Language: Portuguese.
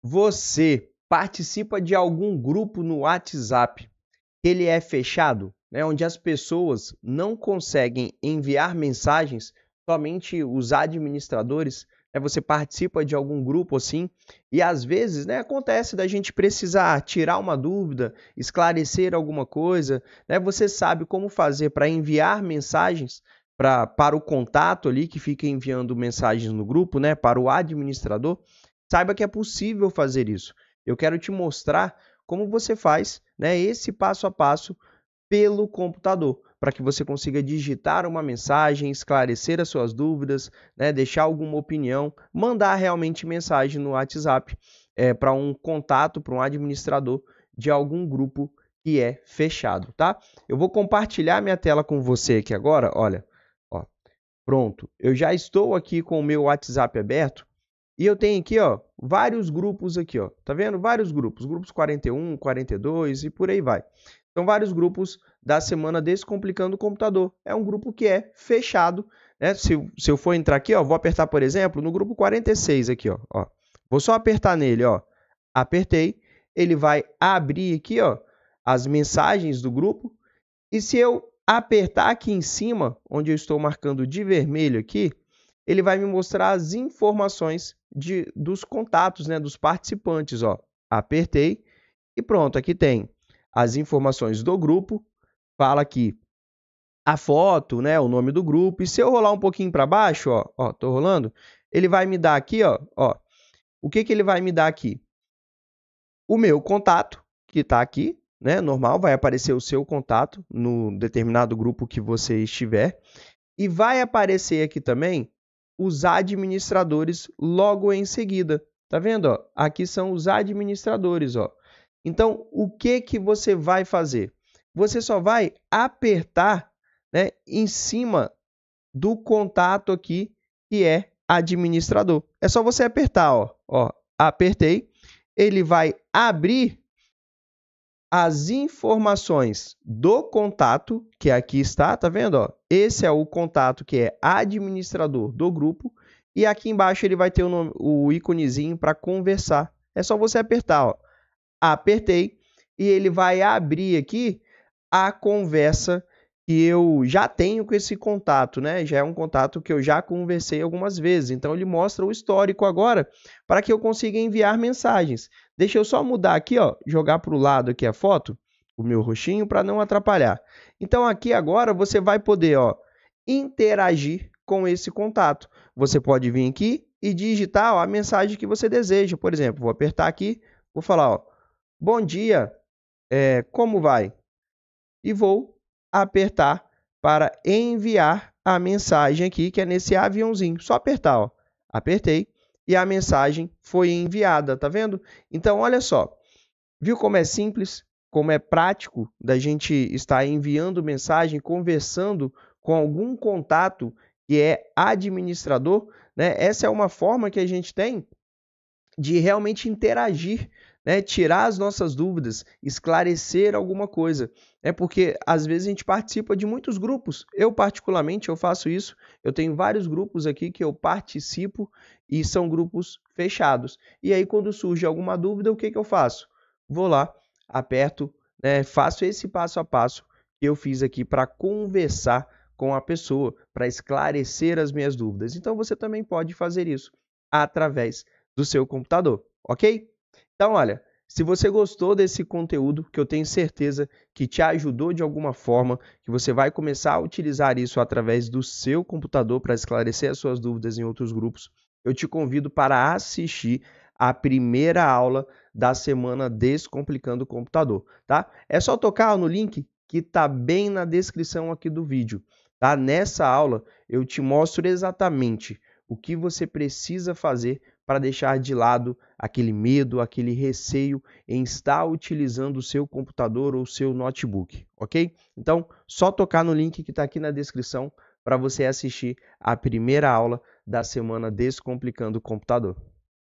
Você participa de algum grupo no WhatsApp que ele é fechado, né, onde as pessoas não conseguem enviar mensagens, somente os administradores, né, você participa de algum grupo assim, e às vezes né, acontece da gente precisar tirar uma dúvida, esclarecer alguma coisa, né, você sabe como fazer para enviar mensagens pra, para o contato ali que fica enviando mensagens no grupo, né, para o administrador, saiba que é possível fazer isso. Eu quero te mostrar como você faz né, esse passo a passo pelo computador, para que você consiga digitar uma mensagem, esclarecer as suas dúvidas, né, deixar alguma opinião, mandar realmente mensagem no WhatsApp é, para um contato, para um administrador de algum grupo que é fechado, tá? Eu vou compartilhar minha tela com você aqui agora, olha, ó, pronto, eu já estou aqui com o meu WhatsApp aberto e eu tenho aqui, ó, vários grupos aqui, ó. Tá vendo? Vários grupos, grupos 41, 42 e por aí vai. São vários grupos da semana Descomplicando o Computador. É um grupo que é fechado, né? Se, se eu for entrar aqui, ó, vou apertar, por exemplo, no grupo 46 aqui, ó, ó. Vou só apertar nele, ó. Apertei, ele vai abrir aqui, ó, as mensagens do grupo. E se eu apertar aqui em cima, onde eu estou marcando de vermelho aqui, ele vai me mostrar as informações de, dos contatos, né, dos participantes. Ó. Apertei e pronto, aqui tem as informações do grupo, fala aqui a foto, né, o nome do grupo. E se eu rolar um pouquinho para baixo, ó, ó, tô rolando, ele vai me dar aqui, ó, ó. O que que ele vai me dar aqui? O meu contato, que está aqui, né, normal, vai aparecer o seu contato no determinado grupo que você estiver. E vai aparecer aqui também os administradores logo em seguida. Tá vendo? Ó? Aqui são os administradores. Ó. Então, o que, que você vai fazer? Você só vai apertar né, em cima do contato aqui, que é administrador. É só você apertar, ó. ó apertei. Ele vai abrir as informações do contato, que aqui está, tá vendo? Ó? Esse é o contato que é administrador do grupo. E aqui embaixo ele vai ter o, nome, o íconezinho para conversar. É só você apertar, ó. Apertei e ele vai abrir aqui a conversa que eu já tenho com esse contato, né? Já é um contato que eu já conversei algumas vezes. Então ele mostra o histórico agora para que eu consiga enviar mensagens. Deixa eu só mudar aqui, ó, jogar para o lado aqui a foto, o meu roxinho, para não atrapalhar. Então aqui agora você vai poder ó, interagir com esse contato. Você pode vir aqui e digitar ó, a mensagem que você deseja. Por exemplo, vou apertar aqui, vou falar, ó, bom dia, é, como vai? E vou apertar para enviar a mensagem aqui, que é nesse aviãozinho. Só apertar, ó. Apertei e a mensagem foi enviada, tá vendo? Então, olha só. Viu como é simples, como é prático da gente estar enviando mensagem, conversando com algum contato que é administrador, né? Essa é uma forma que a gente tem de realmente interagir né, tirar as nossas dúvidas, esclarecer alguma coisa. É porque às vezes a gente participa de muitos grupos. Eu particularmente eu faço isso. Eu tenho vários grupos aqui que eu participo e são grupos fechados. E aí quando surge alguma dúvida, o que, que eu faço? Vou lá, aperto, né, faço esse passo a passo que eu fiz aqui para conversar com a pessoa, para esclarecer as minhas dúvidas. Então você também pode fazer isso através do seu computador, ok? Então, olha, se você gostou desse conteúdo, que eu tenho certeza que te ajudou de alguma forma, que você vai começar a utilizar isso através do seu computador para esclarecer as suas dúvidas em outros grupos, eu te convido para assistir a primeira aula da semana Descomplicando o Computador, tá? É só tocar no link que está bem na descrição aqui do vídeo, tá? Nessa aula eu te mostro exatamente o que você precisa fazer para deixar de lado aquele medo, aquele receio em estar utilizando o seu computador ou seu notebook, ok? Então, só tocar no link que está aqui na descrição para você assistir a primeira aula da semana Descomplicando o Computador.